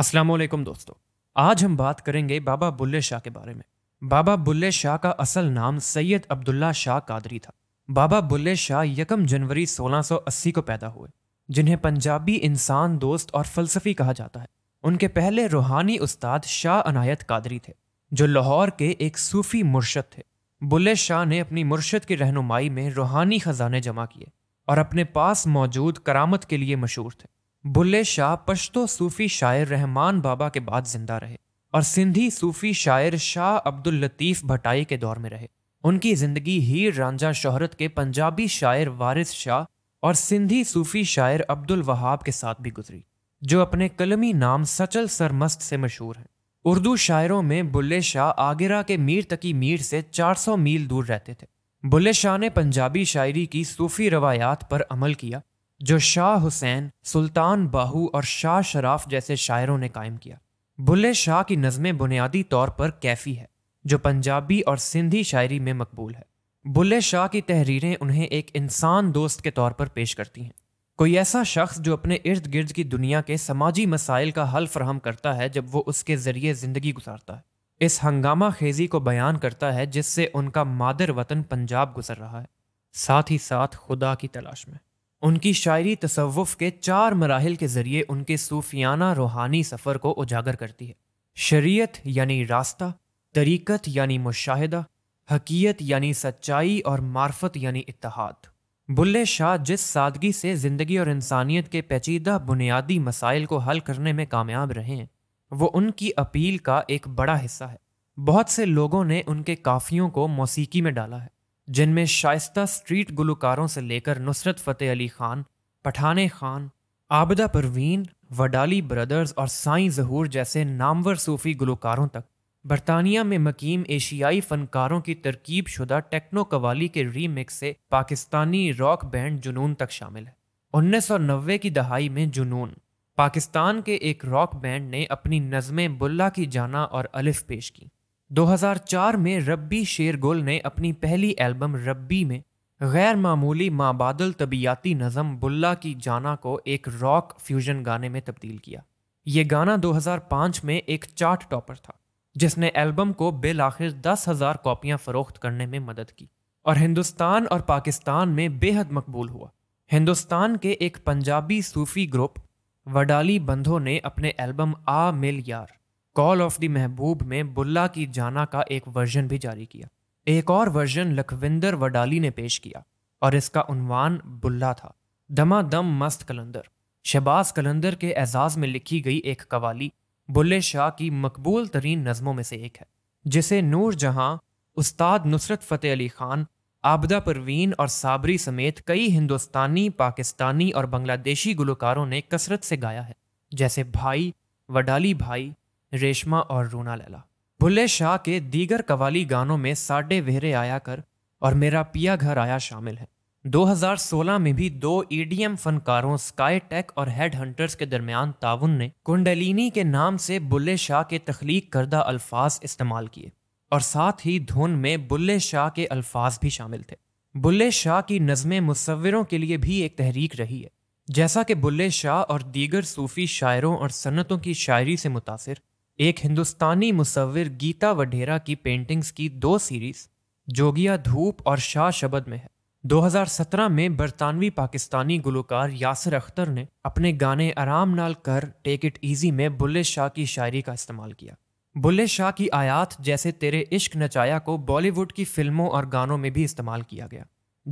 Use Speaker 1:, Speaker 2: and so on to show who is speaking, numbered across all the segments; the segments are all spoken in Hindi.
Speaker 1: अस्सलाम वालेकुम दोस्तों आज हम बात करेंगे बाबा बुल्ले शाह के बारे में बाबा बुल्ले शाह का असल नाम सैयद अब्दुल्ला शाह कादरी था बाबा बुल्ले शाह यकम जनवरी 1680 को पैदा हुए जिन्हें पंजाबी इंसान दोस्त और फलसफी कहा जाता है उनके पहले रूहानी उस्ताद शाह अनायत कादरी थे जो लाहौर के एक सूफी मुर्शद थे बुल्ले शाह ने अपनी मुर्शद की रहनुमाई में रूहानी खजाने जमा किए और अपने पास मौजूद करामत के लिए मशहूर थे बुल्ले शाह पश्तो सूफी शायर रहमान बाबा के बाद जिंदा रहे और सिंधी सूफी शायर शाह अब्दुल लतीफ़ भटाई के दौर में रहे उनकी ज़िंदगी हीर रांझा शोहरत के पंजाबी शायर वारिस शाह और सिंधी सूफी शायर अब्दुल वहाब के साथ भी गुजरी जो अपने कलमी नाम सचल सरमस्त से मशहूर हैं उर्दू शायरों में बुल्ले शाह आगरा के मीर तकी मीर से 400 मील दूर रहते थे बुल्ले शाह ने पंजाबी शायरी की सूफी रवायात पर अमल किया जो शाह हुसैन सुल्तान बाहू और शाह शराफ जैसे शायरों ने कायम किया बुल्ले शाह की नज़में बुनियादी तौर पर कैफी है जो पंजाबी और सिंधी शायरी में मकबूल है बुल्ले शाह की तहरीरें उन्हें एक इंसान दोस्त के तौर पर पेश करती हैं कोई ऐसा शख्स जो अपने इर्द गिर्द की दुनिया के समाजी मसाइल का हल फ्राहम करता है जब वो उसके ज़रिए ज़िंदगी गुजारता है इस हंगामा खेजी को बयान करता है जिससे उनका मादर वतन पंजाब गुजर रहा है साथ ही साथ खुदा की तलाश में उनकी शायरी तसवुफ़ के चार मराहल के ज़रिए उनके सूफियाना रूहानी सफ़र को उजागर करती है शरीयत यानी रास्ता तरीक़त यानी मुशाहिदा हकीयत यानी सच्चाई और मार्फत यानी इतहाद बुल्ले शाह जिस सादगी से ज़िंदगी और इंसानियत के पेचीदा बुनियादी मसाइल को हल करने में कामयाब रहे हैं वो उनकी अपील का एक बड़ा हिस्सा है बहुत से लोगों ने उनके काफ़ियों को मौसीकी में डाला है जिनमें शाइस्ता स्ट्रीट गुलकारों से लेकर नुसरत फ़तेह अली खान पठाने खान आबदा परवीन वडाली ब्रदर्स और साई जहूर जैसे नामवर सूफ़ी गुलकारों तक बरतानिया में मकीम एशियाई फ़नकारों की तरकीब शुदा टेक्नो कवाली के रीमिक्स से पाकिस्तानी रॉक बैंड जुनून तक शामिल है उन्नीस सौ नबे की दहाई में जुनून पाकिस्तान के एक रॉक बैंड ने अपनी नज़में बुल्ला की जाना और अलिफ पेश की 2004 में रब्बी शेरगुल ने अपनी पहली एल्बम रब्बी में गैर मामूली माबादल तबियाती नज़म बुल्ला की जाना को एक रॉक फ्यूजन गाने में तब्दील किया ये गाना 2005 में एक चार्ट टॉपर था जिसने एल्बम को बिल आखिर दस हज़ार कापियाँ फ़रोख्त करने में मदद की और हिंदुस्तान और पाकिस्तान में बेहद मकबूल हुआ हिंदुस्तान के एक पंजाबी सूफी ग्रुप वडाली बंधों ने अपने एल्बम आ मिल यार कॉल ऑफ द महबूब में बुल्ला की जाना का एक वर्जन भी जारी किया एक और वर्जन लखविंदर वडाली ने पेश किया और इसका उनवान बुल्ला था दमा दम मस्त कलंदर शहबाज कलंदर के एजाज़ में लिखी गई एक कवाली बुल्ले शाह की मकबूल तरीन नज़मों में से एक है जिसे नूर जहाँ उस्ताद नुसरत फ़तेह अली ख़ान आबदा परवीन और साबरी समेत कई हिंदुस्तानी पाकिस्तानी और बांग्लादेशी गुलकारों ने कसरत से गाया है जैसे भाई वडाली भाई रेशमा और रूना लैला भुल्ले शाह के दीगर कवाली गानों में साडे वेहरे आया कर और मेरा पिया घर आया शामिल है 2016 में भी दो ईडीएम e फनकारों स्काई टेक और हेड हंटर्स के दरमियान ताउन ने कुंडलिनी के नाम से बुल्ले शाह के तख्लीक करदा अल्फाज इस्तेमाल किए और साथ ही धुन में बुल्ले शाह के अल्फाज भी शामिल थे बुल्ले शाह की नज़में मुसविरों के लिए भी एक तहरीक रही है जैसा कि बुल्ले शाह और दीगर सूफ़ी शायरों और सनतों की शायरी से मुतासर एक हिंदुस्तानी मुसविर गीता वढेरा की पेंटिंग्स की दो सीरीज जोगिया धूप और शाह शबद में है 2017 में बरतानवी पाकिस्तानी गुलकार यासर अख्तर ने अपने गाने आराम नाल कर टेक इट ईजी में बुल्ले शाह की शायरी का इस्तेमाल किया बुल्ले शाह की आयात जैसे तेरे इश्क नचाया को बॉलीवुड की फिल्मों और गानों में भी इस्तेमाल किया गया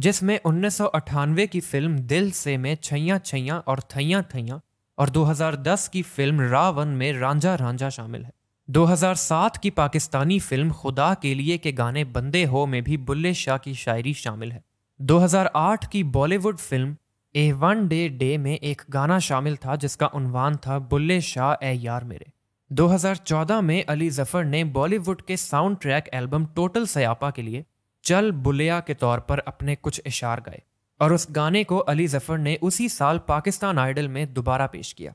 Speaker 1: जिसमें उन्नीस की फिल्म दिल से में छैया छैया और थैया थैया और 2010 की फिल्म रावण में रांझा रांझा शामिल है 2007 की पाकिस्तानी फिल्म खुदा के लिए के गाने बंदे हो में भी बुल्ले शाह की शायरी शामिल है 2008 की Bollywood film a one day day में एक गाना शामिल था जिसका उनवान था बुल्ले शाह ए यार मेरे 2014 में अली जफर ने बॉलीवुड के soundtrack album Total Siyapaa के लिए चल बुलिया के तौर पर अपने कुछ इशार गए और उस गाने को अली जफर ने उसी साल पाकिस्तान आइडल में दोबारा पेश किया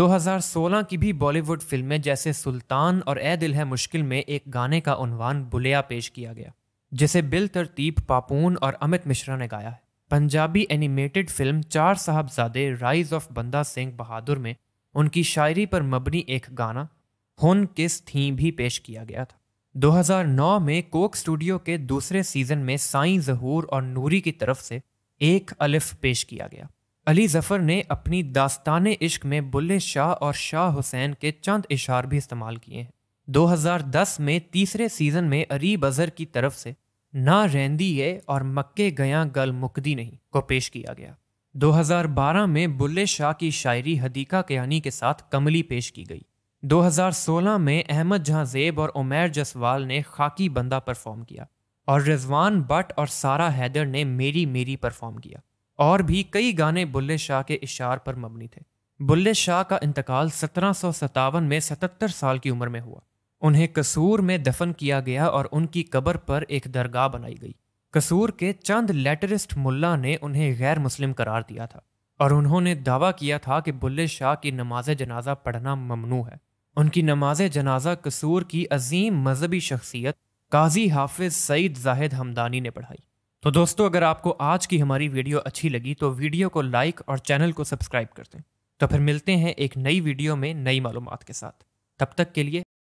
Speaker 1: 2016 की भी बॉलीवुड फिल्में जैसे सुल्तान और ए दिल है मुश्किल में एक गाने का उनवान बुलिया पेश किया गया जिसे बिल तरतीब पापून और अमित मिश्रा ने गाया है पंजाबी एनिमेटेड फिल्म चार साहबजादे राइज ऑफ बंदा सिंह बहादुर में उनकी शायरी पर मबनी एक गाना हुन किस थी भी पेश किया गया था 2009 में कोक स्टूडियो के दूसरे सीजन में साईं जहूर और नूरी की तरफ से एक अलिफ पेश किया गया अली ज़फ़र ने अपनी दास्तान इश्क में बुल्ले शाह और शाह हुसैन के चंद इशार भी इस्तेमाल किए हैं 2010 में तीसरे सीज़न में अरीब अज़हर की तरफ से ना रेंदी है और मक्के गया गल मुकदी नहीं को पेश किया गया 2012 में बुल्ले शाह की शायरी हदीका कयानी के साथ कमली पेश की गई 2016 में अहमद जहां जेब और उमेर जसवाल ने खाकी बंदा परफॉर्म किया और रिजवान बट और सारा हैदर ने मेरी मेरी परफॉर्म किया और भी कई गाने बुल्ले शाह के इशार पर मबनी थे बुल्ले शाह का इंतकाल सत्रह में सतर साल की उम्र में हुआ उन्हें कसूर में दफन किया गया और उनकी कब्र पर एक दरगाह बनाई गई कसूर के चंद लेटरिस्ट मुल्ला ने उन्हें गैर मुस्लिम करार दिया था और उन्होंने दावा किया था कि बुल्ले शाह की नमाज जनाजा पढ़ना ममनू है उनकी नमाज जनाजा कसूर की अजीम मजहबी शख्सियत काजी हाफिज सईद जाहिद हमदानी ने पढ़ाई तो दोस्तों अगर आपको आज की हमारी वीडियो अच्छी लगी तो वीडियो को लाइक और चैनल को सब्सक्राइब कर दें तो फिर मिलते हैं एक नई वीडियो में नई मालूम के साथ तब तक के लिए